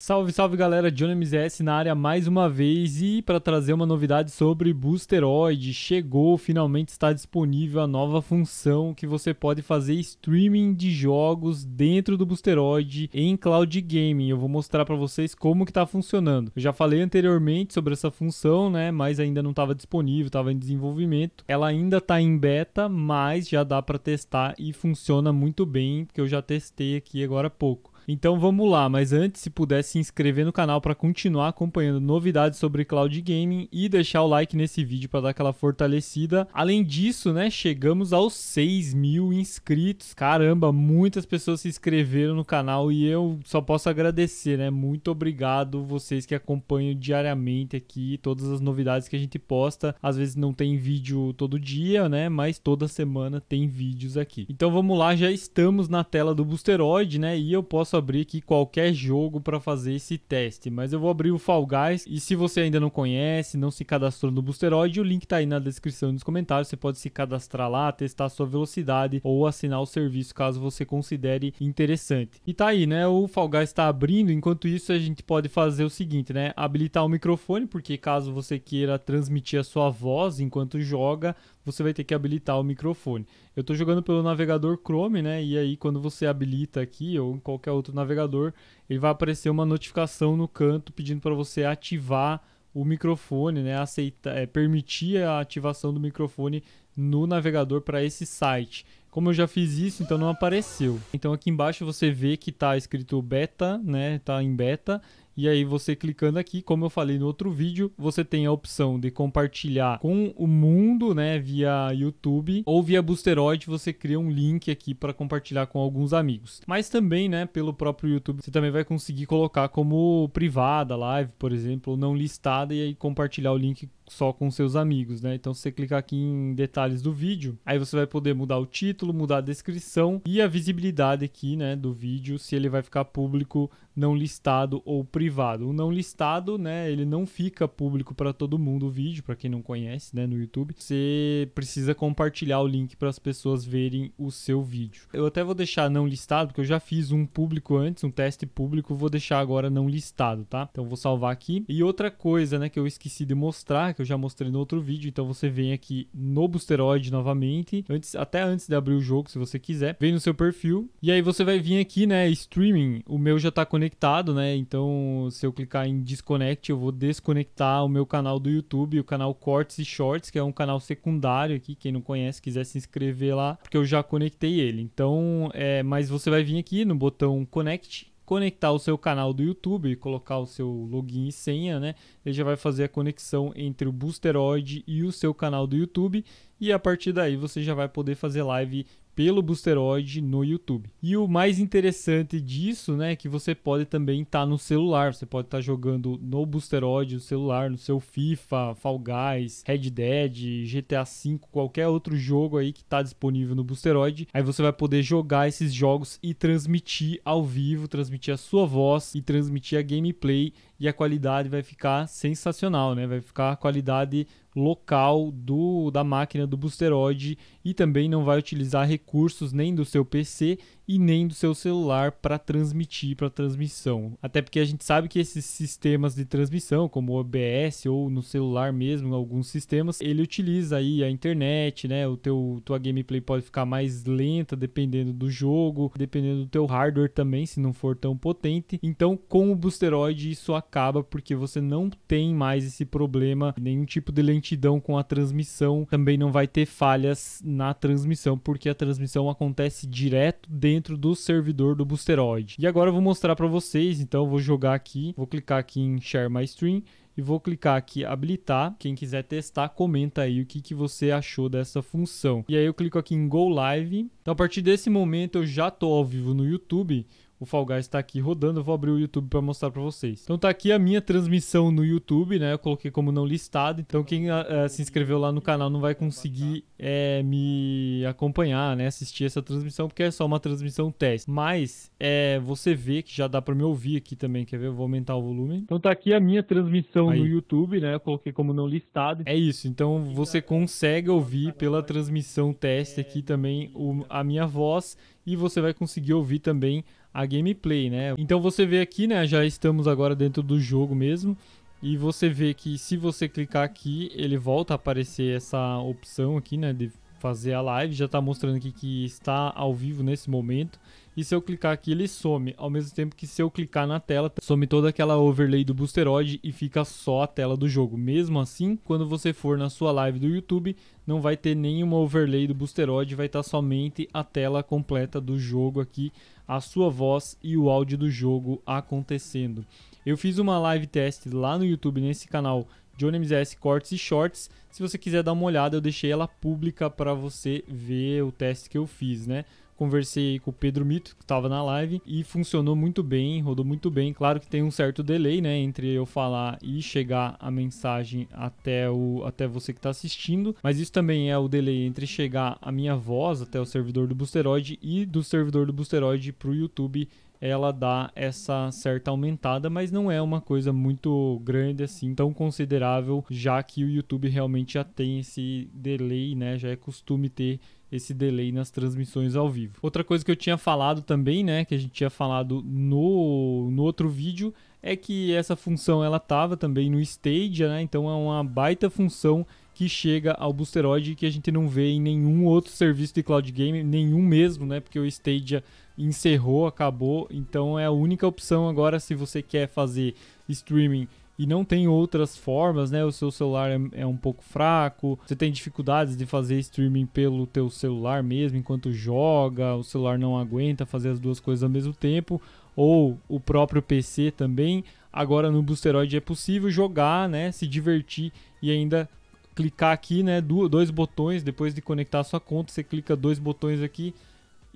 Salve, salve galera, Johnny MZS na área mais uma vez e para trazer uma novidade sobre Boosteroid, chegou, finalmente está disponível a nova função que você pode fazer streaming de jogos dentro do Boosteroid em cloud gaming. Eu vou mostrar para vocês como que está funcionando. Eu já falei anteriormente sobre essa função, né, mas ainda não estava disponível, estava em desenvolvimento. Ela ainda está em beta, mas já dá para testar e funciona muito bem, porque eu já testei aqui agora há pouco. Então vamos lá, mas antes, se puder se inscrever no canal para continuar acompanhando novidades sobre cloud gaming e deixar o like nesse vídeo para dar aquela fortalecida. Além disso, né, chegamos aos 6 mil inscritos. Caramba, muitas pessoas se inscreveram no canal e eu só posso agradecer, né? Muito obrigado vocês que acompanham diariamente aqui todas as novidades que a gente posta. Às vezes não tem vídeo todo dia, né? Mas toda semana tem vídeos aqui. Então vamos lá, já estamos na tela do Boosteroid, né? E eu posso abrir aqui qualquer jogo para fazer esse teste, mas eu vou abrir o Fall Guys e se você ainda não conhece, não se cadastrou no Boosteroid, o link tá aí na descrição e nos comentários, você pode se cadastrar lá, testar a sua velocidade ou assinar o serviço caso você considere interessante. E tá aí, né? O Fall Guys tá abrindo, enquanto isso a gente pode fazer o seguinte, né? Habilitar o microfone, porque caso você queira transmitir a sua voz enquanto joga, você vai ter que habilitar o microfone. Eu estou jogando pelo navegador Chrome, né? E aí quando você habilita aqui ou em qualquer outro navegador, ele vai aparecer uma notificação no canto pedindo para você ativar o microfone, né? Aceita, é, permitir a ativação do microfone no navegador para esse site. Como eu já fiz isso, então não apareceu. Então aqui embaixo você vê que está escrito beta, né? Está em beta e aí você clicando aqui, como eu falei no outro vídeo, você tem a opção de compartilhar com o mundo, né, via YouTube ou via Boosteroid, você cria um link aqui para compartilhar com alguns amigos. Mas também, né, pelo próprio YouTube, você também vai conseguir colocar como privada live, por exemplo, ou não listada e aí compartilhar o link só com seus amigos, né? Então, você clicar aqui em detalhes do vídeo, aí você vai poder mudar o título, mudar a descrição e a visibilidade aqui, né, do vídeo, se ele vai ficar público, não listado ou privado. O não listado, né, ele não fica público para todo mundo o vídeo, para quem não conhece, né, no YouTube. Você precisa compartilhar o link para as pessoas verem o seu vídeo. Eu até vou deixar não listado, porque eu já fiz um público antes, um teste público, vou deixar agora não listado, tá? Então vou salvar aqui. E outra coisa, né, que eu esqueci de mostrar que eu já mostrei no outro vídeo. Então você vem aqui no Boosteroid novamente, antes, até antes de abrir o jogo, se você quiser. Vem no seu perfil e aí você vai vir aqui, né, streaming. O meu já tá conectado, né? Então se eu clicar em disconnect, eu vou desconectar o meu canal do YouTube, o canal Cortes e Shorts, que é um canal secundário aqui, quem não conhece quiser se inscrever lá, porque eu já conectei ele. Então, é, mas você vai vir aqui no botão connect conectar o seu canal do YouTube, colocar o seu login e senha, né? Ele já vai fazer a conexão entre o Boosteroid e o seu canal do YouTube e a partir daí você já vai poder fazer live pelo Boosteroid no YouTube. E o mais interessante disso, né, é que você pode também estar tá no celular, você pode estar tá jogando no Boosteroid, no celular, no seu FIFA, Fall Guys, Red Dead, GTA V, qualquer outro jogo aí que está disponível no Boosteroid. Aí você vai poder jogar esses jogos e transmitir ao vivo, transmitir a sua voz e transmitir a gameplay e a qualidade vai ficar sensacional, né? Vai ficar a qualidade local do da máquina do boosteroid e também não vai utilizar recursos nem do seu PC e nem do seu celular para transmitir para transmissão. Até porque a gente sabe que esses sistemas de transmissão, como o OBS ou no celular mesmo, alguns sistemas, ele utiliza aí a internet, né? O teu tua gameplay pode ficar mais lenta dependendo do jogo, dependendo do teu hardware também, se não for tão potente. Então, com o boosteroid isso acaba porque você não tem mais esse problema, nenhum tipo de lentidão com a transmissão, também não vai ter falhas na transmissão, porque a transmissão acontece direto dentro do servidor do Boosteroid. E agora eu vou mostrar para vocês, então eu vou jogar aqui, vou clicar aqui em Share My Stream e vou clicar aqui habilitar. Quem quiser testar, comenta aí o que, que você achou dessa função. E aí eu clico aqui em Go Live. Então a partir desse momento eu já estou ao vivo no YouTube o Fall Guys está aqui rodando, eu vou abrir o YouTube para mostrar para vocês. Então tá aqui a minha transmissão no YouTube, né? Eu coloquei como não listado, então quem uh, se inscreveu lá no canal não vai conseguir é, me acompanhar, né? Assistir essa transmissão, porque é só uma transmissão teste. Mas é, você vê que já dá para me ouvir aqui também, quer ver? Eu vou aumentar o volume. Então tá aqui a minha transmissão Aí. no YouTube, né? Eu coloquei como não listado. É isso, então você consegue ouvir pela transmissão teste aqui também o, a minha voz e você vai conseguir ouvir também a gameplay, né? Então você vê aqui, né? Já estamos agora dentro do jogo mesmo. E você vê que se você clicar aqui, ele volta a aparecer essa opção aqui, né? De fazer a live. Já está mostrando aqui que está ao vivo nesse momento. E se eu clicar aqui, ele some. Ao mesmo tempo que se eu clicar na tela, some toda aquela overlay do Boosteroid e fica só a tela do jogo. Mesmo assim, quando você for na sua live do YouTube, não vai ter nenhuma overlay do Boosteroid. Vai estar tá somente a tela completa do jogo aqui a sua voz e o áudio do jogo acontecendo. Eu fiz uma live test lá no YouTube, nesse canal Johnny MZS Cortes e Shorts. Se você quiser dar uma olhada, eu deixei ela pública para você ver o teste que eu fiz, né? conversei com o Pedro Mito, que estava na live, e funcionou muito bem, rodou muito bem. Claro que tem um certo delay, né, entre eu falar e chegar a mensagem até, o, até você que está assistindo, mas isso também é o delay entre chegar a minha voz até o servidor do Boosteroid e do servidor do Boosteroid para o YouTube ela dá essa certa aumentada, mas não é uma coisa muito grande assim, tão considerável, já que o YouTube realmente já tem esse delay, né? Já é costume ter esse delay nas transmissões ao vivo. Outra coisa que eu tinha falado também, né, que a gente tinha falado no, no outro vídeo, é que essa função ela tava também no Stadia, né? Então é uma baita função que chega ao Boosteroid que a gente não vê em nenhum outro serviço de cloud game, nenhum mesmo, né? Porque o Stadia encerrou, acabou, então é a única opção agora se você quer fazer streaming e não tem outras formas, né? O seu celular é, é, um pouco fraco, você tem dificuldades de fazer streaming pelo teu celular mesmo, enquanto joga, o celular não aguenta fazer as duas coisas ao mesmo tempo, ou o próprio PC também. Agora no Boosteroid é possível jogar, né? Se divertir e ainda clicar aqui, né? Dois botões, depois de conectar a sua conta, você clica dois botões aqui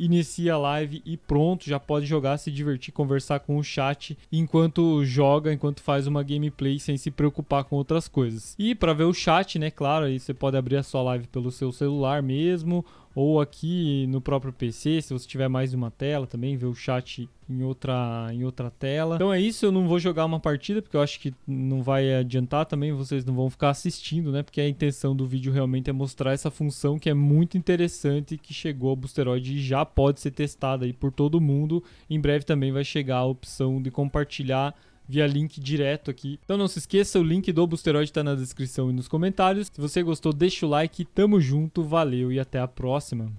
inicia a live e pronto, já pode jogar, se divertir, conversar com o chat enquanto joga, enquanto faz uma gameplay sem se preocupar com outras coisas. E para ver o chat, né, claro, aí você pode abrir a sua live pelo seu celular mesmo ou aqui no próprio PC, se você tiver mais de uma tela também, ver o chat em outra, em outra tela. Então é isso, eu não vou jogar uma partida, porque eu acho que não vai adiantar também, vocês não vão ficar assistindo, né? Porque a intenção do vídeo realmente é mostrar essa função que é muito interessante, que chegou ao Boosteroid e já pode ser testada aí por todo mundo. Em breve também vai chegar a opção de compartilhar via link direto aqui. Então não se esqueça, o link do Boosteroid está na descrição e nos comentários. Se você gostou, deixa o like. Tamo junto, valeu e até a próxima.